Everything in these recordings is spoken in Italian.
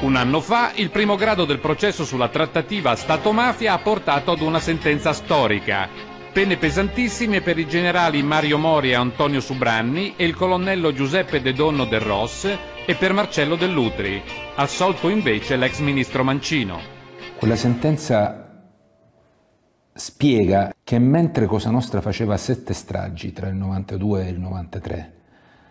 Un anno fa il primo grado del processo sulla trattativa Stato-mafia ha portato ad una sentenza storica. Pene pesantissime per i generali Mario Mori e Antonio Subranni e il colonnello Giuseppe De Donno del Ross e per Marcello Dell'Utri, assolto invece l'ex ministro Mancino. Quella sentenza spiega che mentre Cosa Nostra faceva sette stragi tra il 92 e il 93,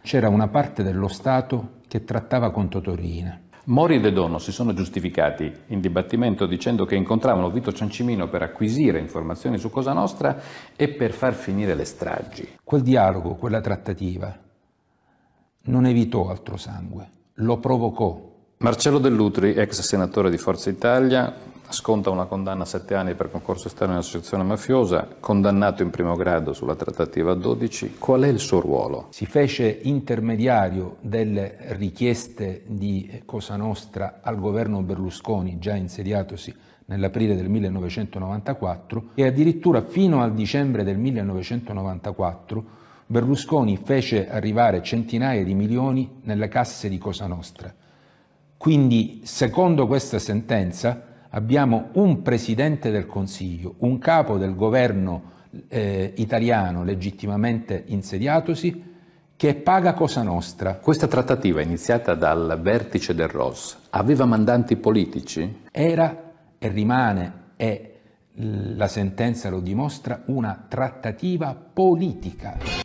c'era una parte dello Stato che trattava con Totorina. Mori e De Dono si sono giustificati in dibattimento dicendo che incontravano Vito Ciancimino per acquisire informazioni su Cosa Nostra e per far finire le stragi. Quel dialogo, quella trattativa, non evitò altro sangue, lo provocò. Marcello Dell'Utri, ex senatore di Forza Italia, sconta una condanna a sette anni per concorso esterno in associazione mafiosa, condannato in primo grado sulla trattativa 12, qual è il suo ruolo? Si fece intermediario delle richieste di Cosa Nostra al governo Berlusconi, già insediatosi nell'aprile del 1994, e addirittura fino al dicembre del 1994 Berlusconi fece arrivare centinaia di milioni nelle casse di Cosa Nostra. Quindi, secondo questa sentenza, abbiamo un Presidente del Consiglio, un capo del governo eh, italiano legittimamente insediatosi, che paga Cosa Nostra. Questa trattativa iniziata dal vertice del ROS aveva mandanti politici? Era e rimane e la sentenza lo dimostra una trattativa politica.